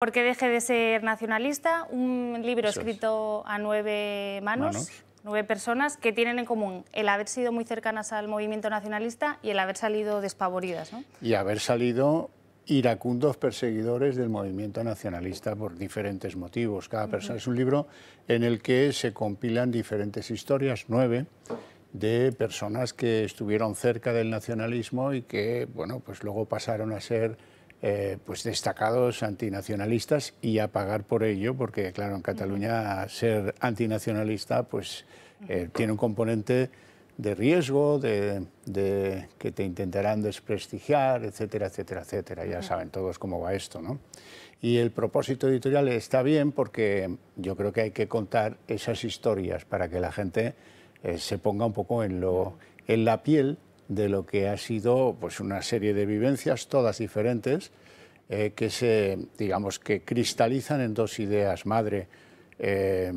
¿Por qué deje de ser nacionalista? Un libro escrito a nueve manos, nueve personas, que tienen en común el haber sido muy cercanas al movimiento nacionalista y el haber salido despavoridas. ¿no? Y haber salido iracundos perseguidores del movimiento nacionalista por diferentes motivos. Cada persona es un libro en el que se compilan diferentes historias, nueve, de personas que estuvieron cerca del nacionalismo y que, bueno, pues luego pasaron a ser eh, pues destacados antinacionalistas y a pagar por ello, porque claro, en Cataluña ser antinacionalista pues eh, tiene un componente de riesgo, de, que te intentarán desprestigiar, etcétera, etcétera, etcétera. Ya saben todos cómo va esto, ¿no? Y el propósito editorial está bien porque yo creo que hay que contar esas historias para que la gente eh, se ponga un poco en, en la piel de lo que ha sido pues, una serie de vivencias, todas diferentes, eh, que se, digamos, que cristalizan en dos ideas madre. Eh,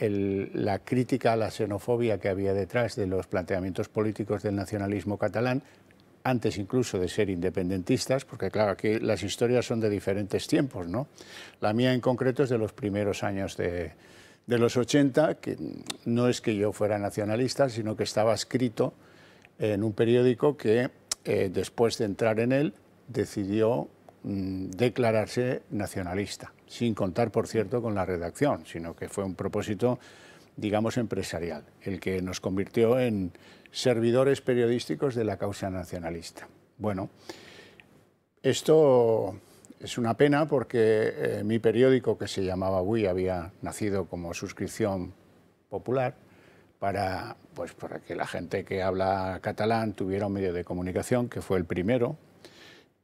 la crítica a la xenofobia que había detrás de los planteamientos políticos del nacionalismo catalán, antes incluso de ser independentistas, porque claro, aquí las historias son de diferentes tiempos, ¿no? La mía en concreto es de los primeros años de, de los 80, que no es que yo fuera nacionalista, sino que estaba escrito en un periódico que eh, después de entrar en él decidió mm, declararse nacionalista, sin contar, por cierto, con la redacción, sino que fue un propósito, digamos, empresarial, el que nos convirtió en servidores periodísticos de la causa nacionalista. Bueno, esto es una pena porque eh, mi periódico, que se llamaba Wii, había nacido como suscripción popular, para, pues, para que la gente que habla catalán tuviera un medio de comunicación, que fue el primero.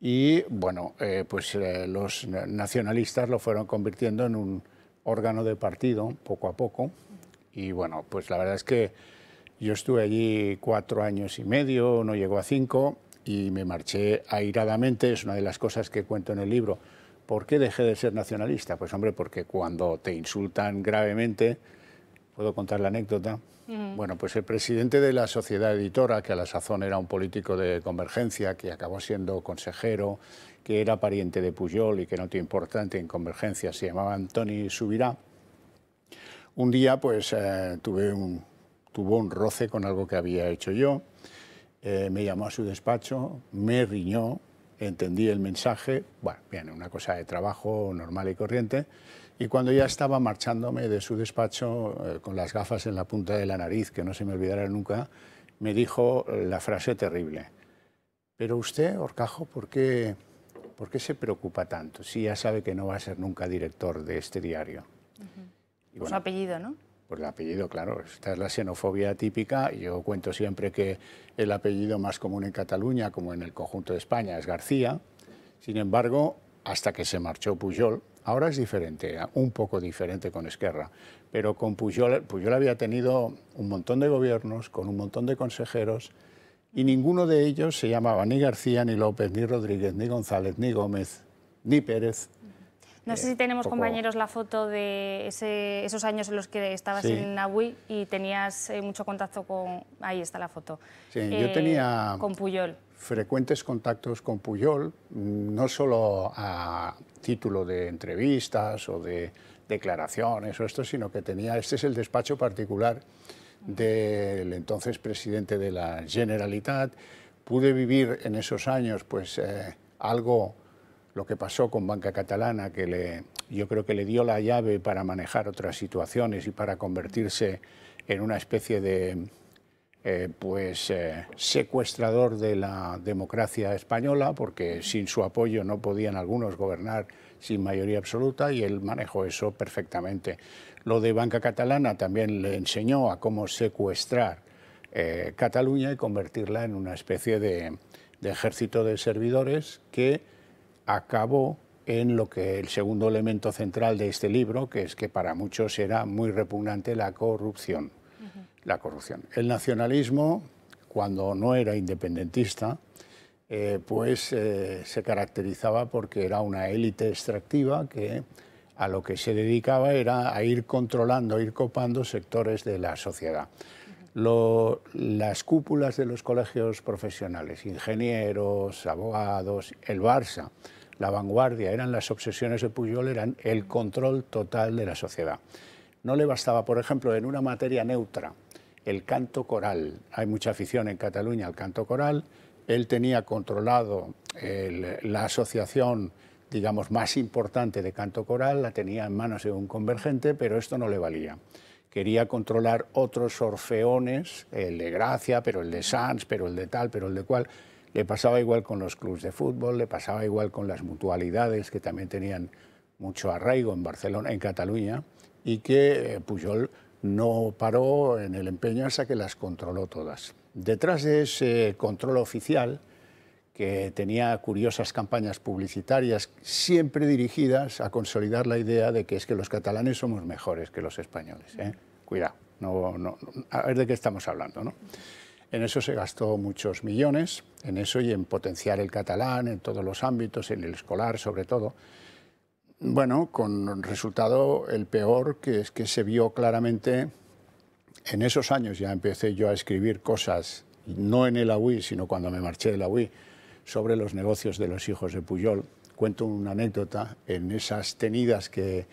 Y bueno, eh, pues eh, los nacionalistas lo fueron convirtiendo en un órgano de partido poco a poco. Y bueno, pues la verdad es que yo estuve allí cuatro años y medio, no llegó a cinco, y me marché airadamente, es una de las cosas que cuento en el libro. ¿Por qué dejé de ser nacionalista? Pues hombre, porque cuando te insultan gravemente, puedo contar la anécdota, bueno, pues el presidente de la sociedad editora, que a la sazón era un político de Convergencia, que acabó siendo consejero, que era pariente de Puyol y que no tiene importante en Convergencia, se llamaba Antoni Subirá, un día pues eh, tuve tuvo un roce con algo que había hecho yo, eh, me llamó a su despacho, me riñó, entendí el mensaje, bueno, bien, una cosa de trabajo normal y corriente, y cuando ya estaba marchándome de su despacho, eh, con las gafas en la punta de la nariz, que no se me olvidará nunca, me dijo eh, la frase terrible. Pero usted, Orcajo, ¿por qué, ¿por qué se preocupa tanto si ya sabe que no va a ser nunca director de este diario? Uh su pues apellido, ¿no? Pues el apellido, claro. Esta es la xenofobia típica. Yo cuento siempre que el apellido más común en Cataluña, como en el conjunto de España, es García. Sin embargo, hasta que se marchó Pujol, Ahora es diferente, ¿eh? un poco diferente con Esquerra, pero con Puyol, había tenido un montón de gobiernos, con un montón de consejeros, y ninguno de ellos se llamaba ni García, ni López, ni Rodríguez, ni González, ni Gómez, ni Pérez, no sé eh, si tenemos, compañeros, la foto de esos años en los que estabas en Naui y tenías eh, mucho contacto con... Ahí está la foto. Sí, yo eh, tenía... Frecuentes contactos con Puyol, mm, no solo a título de entrevistas o de declaraciones o esto, sino que tenía... Este es el despacho particular del entonces presidente de la Generalitat. Pude vivir en esos años pues, algo lo que pasó con Banca Catalana, que yo creo que le dio la llave para manejar otras situaciones y para convertirse en una especie de eh, pues, eh, secuestrador de la democracia española, porque sin su apoyo no podían algunos gobernar sin mayoría absoluta y él manejó eso perfectamente. Lo de Banca Catalana también le enseñó a cómo secuestrar eh, Cataluña y convertirla en una especie de ejército de servidores que acabó en lo que el segundo elemento central de este libro, que es que para muchos era muy repugnante la corrupción. La corrupción. El nacionalismo, cuando no era independentista, eh, pues eh, se caracterizaba porque era una élite extractiva que a lo que se dedicaba era a ir controlando, a ir copando sectores de la sociedad las cúpulas de los colegios profesionales, ingenieros, abogados, el Barça, la vanguardia, eran las obsesiones de Pujol eran el control total de la sociedad. No le bastaba, por ejemplo, en una materia neutra, el canto coral. Hay mucha afición en Cataluña al canto coral. Él tenía controlado la asociación digamos, más importante de canto coral, la tenía en manos de un convergente, pero esto no le valía quería controlar otros orfeones, el de Gracia, pero el de Sanz, pero el de tal, pero el de cual. Le pasaba igual con los clubes de fútbol, le pasaba igual con las mutualidades, que también tenían mucho arraigo en Barcelona, en Cataluña, y que eh, Pujol no paró en el empeño hasta que las controló todas. Detrás de ese control oficial, que tenía curiosas campañas publicitarias, siempre dirigidas a consolidar la idea de que es que los catalanes somos mejores que los españoles. ¿eh? Cuidado, no, a ver de qué estamos hablando. ¿no? En eso se gastó muchos millones, en eso y en potenciar el catalán en todos los ámbitos, en el escolar sobre todo. Bueno, con resultado el peor, que es que se vio claramente en esos años, ya empecé yo a escribir cosas, no en el AUI, sino cuando me marché del AUI, sobre los negocios de los hijos de Puyol. Cuento una anécdota en esas tenidas que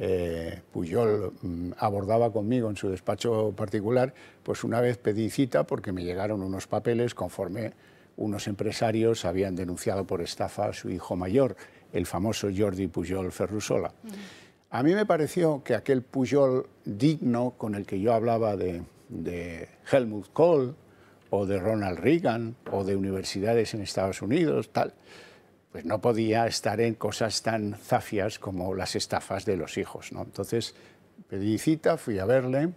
eh, Puyol mm, abordaba conmigo en su despacho particular, pues una vez pedí cita porque me llegaron unos papeles conforme unos empresarios habían denunciado por estafa a su hijo mayor, el famoso Jordi Pujol Ferrusola. A mí me pareció que aquel Pujol digno con el que yo hablaba de, de Helmut Kohl, o de Ronald Reagan o de universidades en Estados Unidos, tal, pues no podía estar en cosas tan zafias como las estafas de los hijos. ¿no? Entonces pedí cita, fui a verle,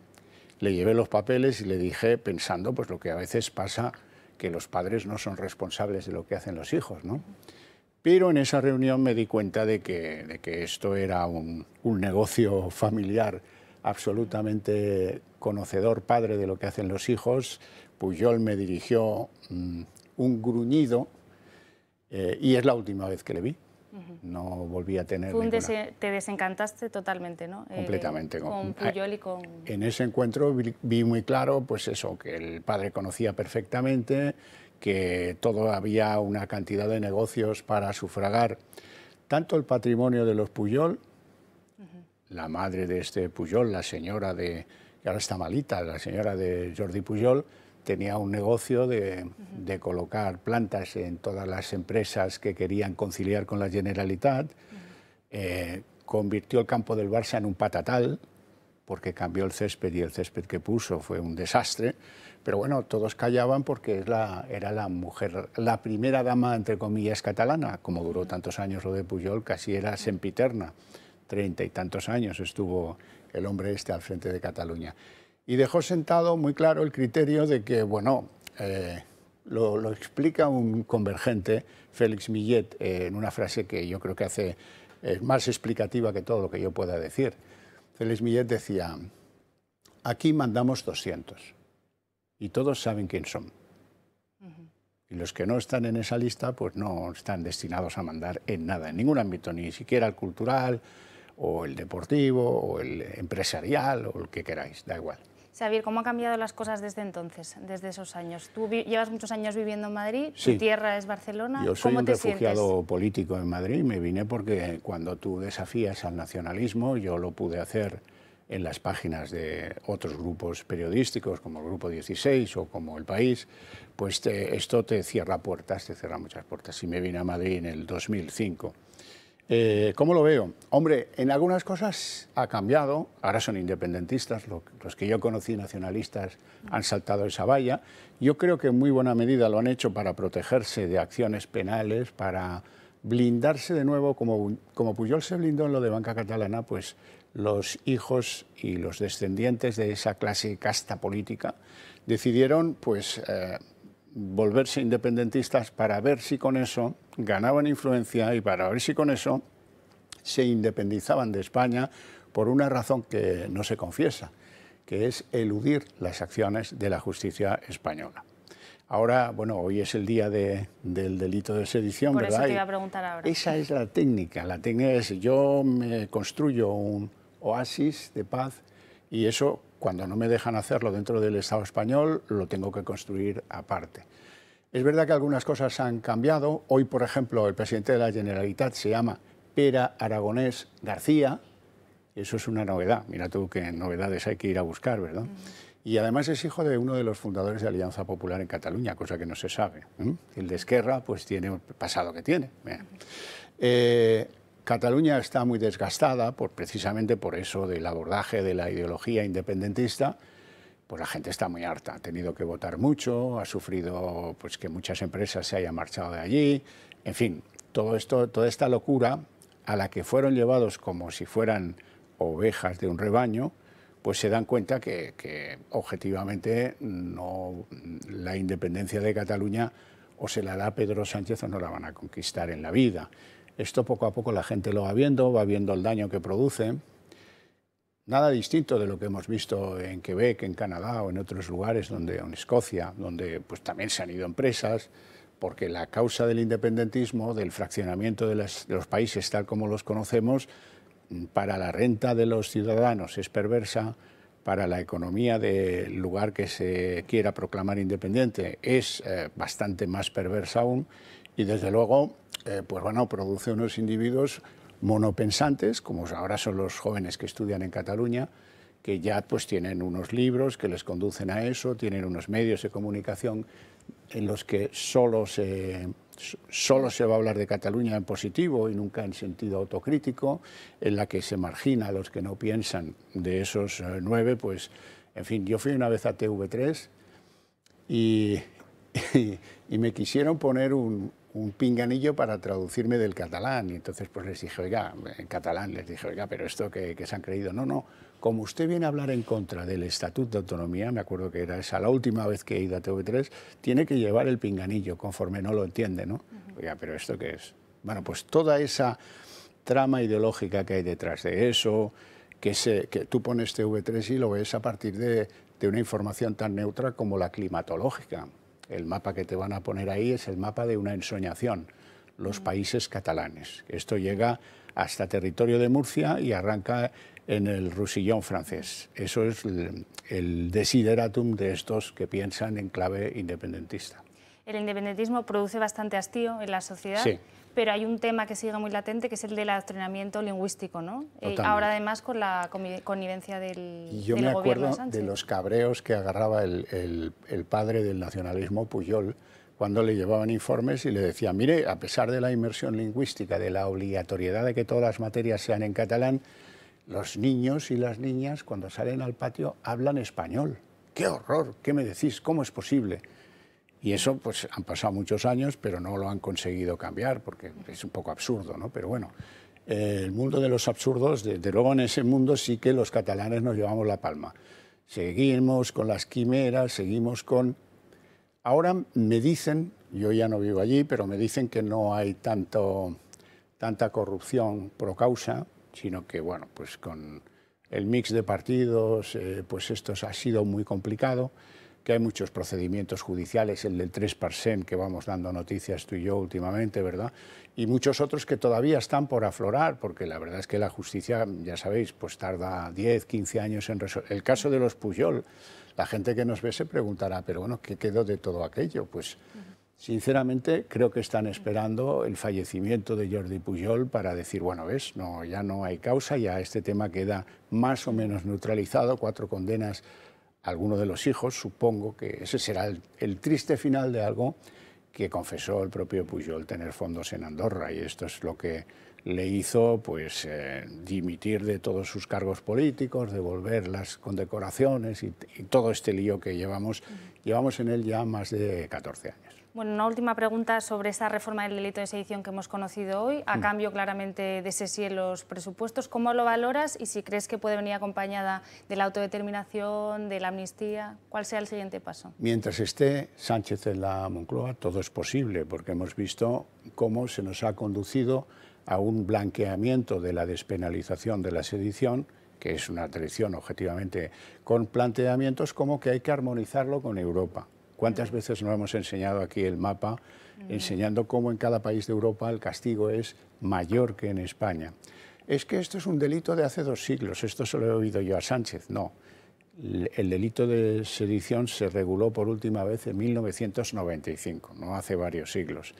le llevé los papeles y le dije, pensando pues lo que a veces pasa, que los padres no son responsables de lo que hacen los hijos. ¿no? Pero en esa reunión me di cuenta de que, esto era un negocio familiar absolutamente conocedor padre de lo que hacen los hijos, Puyol me dirigió mm, un gruñido eh, y es la última vez que le vi. No volví a tener. Ninguna... te desencantaste totalmente, ¿no? Eh, Completamente. con, Puyol y con. En ese encuentro vi, muy claro, pues eso, que el padre conocía perfectamente, que todo había una cantidad de negocios para sufragar tanto el patrimonio de los Puyol, la madre de este Puyol, la señora de, que ahora está malita, la señora de Jordi Puyol, tenía un negocio de, colocar plantas en todas las empresas que querían conciliar con la Generalitat. Eh, convirtió el campo del Barça en un patatal, porque cambió el césped y el césped que puso fue un desastre. Pero bueno, todos callaban porque es la, era la mujer, la primera dama, entre comillas, catalana. Como duró tantos años lo de Puyol, casi era sempiterna. Treinta y tantos años estuvo el hombre este al frente de Cataluña y dejó sentado muy claro el criterio de que, bueno, eh, lo, explica un convergente, Félix Millet, en una frase que yo creo que hace es más explicativa que todo lo que yo pueda decir. Félix Millet decía, aquí mandamos 200 y todos saben quién son. Y los que no están en esa lista, pues no están destinados a mandar en nada, en ningún ámbito, ni siquiera el cultural, o el deportivo, o el empresarial, o el que queráis, da igual. Xavier, ¿cómo han cambiado las cosas desde entonces, desde esos años? Tú llevas muchos años viviendo en Madrid, su tu tierra es Barcelona. Yo soy un refugiado político en Madrid, me vine porque cuando tú desafías al nacionalismo, yo lo pude hacer en las páginas de otros grupos periodísticos, como el Grupo 16 o como El País, pues esto te cierra puertas, te cierra muchas puertas. Y me vine a Madrid en el 2005 eh, ¿Cómo lo veo? Hombre, en algunas cosas ha cambiado, ahora son independentistas, los que yo conocí nacionalistas han saltado esa valla. Yo creo que en muy buena medida lo han hecho para protegerse de acciones penales, para blindarse de nuevo, como, como Puyol se blindó en lo de banca catalana, pues los hijos y los descendientes de esa clase casta política decidieron pues, eh, volverse independentistas para ver si con eso ganaban influencia y para ver si con eso se independizaban de España por una razón que no se confiesa, que es eludir las acciones de la justicia española. Ahora, bueno, hoy es el día del delito de sedición, ¿verdad? Eso te iba a preguntar ahora. Esa es la técnica. La técnica es yo me construyo un oasis de paz y eso cuando no me dejan hacerlo dentro del Estado español, lo tengo que construir aparte. Es verdad que algunas cosas han cambiado. Hoy, por ejemplo, el presidente de la Generalitat se llama Pera Aragonés García. Eso es una novedad. Mira tú qué novedades hay que ir a buscar, ¿verdad? Y además es hijo de uno de los fundadores de Alianza Popular en Cataluña, cosa que no se sabe. El de Esquerra, pues tiene el pasado que tiene. Eh, Cataluña está muy desgastada por, precisamente por eso del abordaje de la ideología independentista. Pues la gente está muy harta, ha tenido que votar mucho, ha sufrido pues, que muchas empresas se hayan marchado de allí. En fin, todo esto, toda esta locura a la que fueron llevados como si fueran ovejas de un rebaño, pues se dan cuenta que, objetivamente no, la independencia de Cataluña o se la da Pedro Sánchez o no la van a conquistar en la vida. Esto poco a poco la gente lo va viendo, va viendo el daño que produce. Nada distinto de lo que hemos visto en Quebec, en Canadá o en otros lugares, donde, en Escocia, donde pues, también se han ido empresas, porque la causa del independentismo, del fraccionamiento de, los países tal como los conocemos, para la renta de los ciudadanos es perversa, para la economía del lugar que se quiera proclamar independiente es eh, bastante más perversa aún y desde luego, eh, pues bueno, produce unos individuos monopensantes, como ahora son los jóvenes que estudian en Cataluña, que ya pues tienen unos libros que les conducen a eso, tienen unos medios de comunicación en los que solo se, solo se va a hablar de Cataluña en positivo y nunca en sentido autocrítico, en la que se margina a los que no piensan de esos eh, nueve, pues, en fin, yo fui una vez a TV3 y me quisieron poner un, un pinganillo para traducirme del catalán. Y entonces pues les dije, oiga, en catalán les dije, oiga, pero esto que, se han creído. No, no, como usted viene a hablar en contra del Estatuto de Autonomía, me acuerdo que era esa la última vez que he ido a TV3, tiene que llevar el pinganillo, conforme no lo entiende, ¿no? Oiga, pero ¿esto qué es? Bueno, pues toda esa trama ideológica que hay detrás de eso, que, se, tú pones TV3 y lo ves a partir de, de una información tan neutra como la climatológica el mapa que te van a poner ahí es el mapa de una ensoñación, los mm. países catalanes. Esto llega hasta territorio de Murcia y arranca en el Rusillón francés. Eso es el, desideratum de estos que piensan en clave independentista. El independentismo produce bastante hastío en la sociedad. Sí pero hay un tema que sigue muy latente, que es el del entrenamiento lingüístico, ¿no? Eh, ahora además con la connivencia del Y yo me acuerdo de, los cabreos que agarraba el, el padre del nacionalismo, Puyol, cuando le llevaban informes y le decía, mire, a pesar de la inmersión lingüística, de la obligatoriedad de que todas las materias sean en catalán, los niños y las niñas cuando salen al patio hablan español. ¡Qué horror! ¿Qué me decís? ¿Cómo es posible? Y eso, pues han pasado muchos años, pero no lo han conseguido cambiar, porque es un poco absurdo, ¿no? Pero bueno, el mundo de los absurdos, de luego en ese mundo sí que los catalanes nos llevamos la palma. Seguimos con las quimeras, seguimos con... Ahora me dicen, yo ya no vivo allí, pero me dicen que no hay tanto, tanta corrupción pro causa, sino que, bueno, pues con el mix de partidos, eh, pues esto ha sido muy complicado que hay muchos procedimientos judiciales, el del 3 Parsem, que vamos dando noticias tú y yo últimamente, ¿verdad? Y muchos otros que todavía están por aflorar, porque la verdad es que la justicia, ya sabéis, pues tarda 10, 15 años en resolver. El caso de los Puyol, la gente que nos ve se preguntará, pero bueno, ¿qué quedó de todo aquello? Pues sinceramente creo que están esperando el fallecimiento de Jordi Pujol para decir, bueno, ves, no, ya no hay causa, ya este tema queda más o menos neutralizado, cuatro condenas alguno de los hijos, supongo que ese será el, triste final de algo que confesó el propio Pujol tener fondos en Andorra y esto es lo que le hizo pues, eh, dimitir de todos sus cargos políticos, devolver las condecoraciones y, todo este lío que llevamos, llevamos en él ya más de 14 años. Bueno, una última pregunta sobre esa reforma del delito de sedición que hemos conocido hoy, a mm. cambio claramente de ese sí en los presupuestos. ¿Cómo lo valoras y si crees que puede venir acompañada de la autodeterminación, de la amnistía? ¿Cuál sea el siguiente paso? Mientras esté Sánchez en la Moncloa, todo es posible, porque hemos visto cómo se nos ha conducido a un blanqueamiento de la despenalización de la sedición, que es una traición objetivamente, con planteamientos como que hay que armonizarlo con Europa. ¿Cuántas veces nos hemos enseñado aquí el mapa, enseñando cómo en cada país de Europa el castigo es mayor que en España? Es que esto es un delito de hace dos siglos, esto se lo he oído yo a Sánchez, no. El delito de sedición se reguló por última vez en 1995, no hace varios siglos.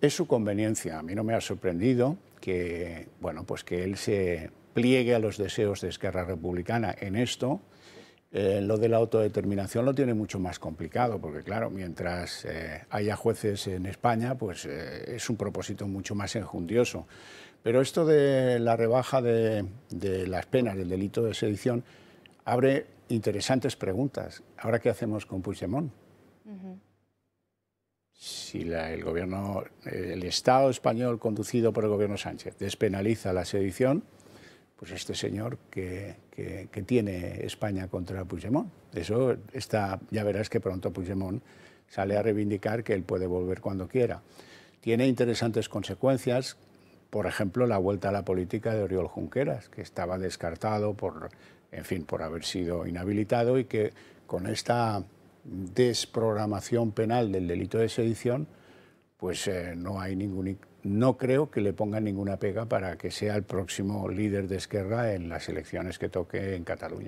Es su conveniencia. A mí no me ha sorprendido que, bueno, pues que él se pliegue a los deseos de Esquerra Republicana en esto. Eh, lo de la autodeterminación lo tiene mucho más complicado, porque claro, mientras eh, haya jueces en España, pues eh, es un propósito mucho más enjundioso. Pero esto de la rebaja de, las penas del delito de sedición abre interesantes preguntas. Ahora, ¿qué hacemos con Puigdemont? si el gobierno, el Estado español conducido por el gobierno Sánchez despenaliza la sedición, pues este señor que, tiene España contra Puigdemont. Eso está, ya verás que pronto Puigdemont sale a reivindicar que él puede volver cuando quiera. Tiene interesantes consecuencias, por ejemplo, la vuelta a la política de Oriol Junqueras, que estaba descartado por, en fin, por haber sido inhabilitado y que con esta desprogramación penal del delito de sedición, pues eh, no hay ningún no creo que le pongan ninguna pega para que sea el próximo líder de Esquerra en las elecciones que toque en Cataluña.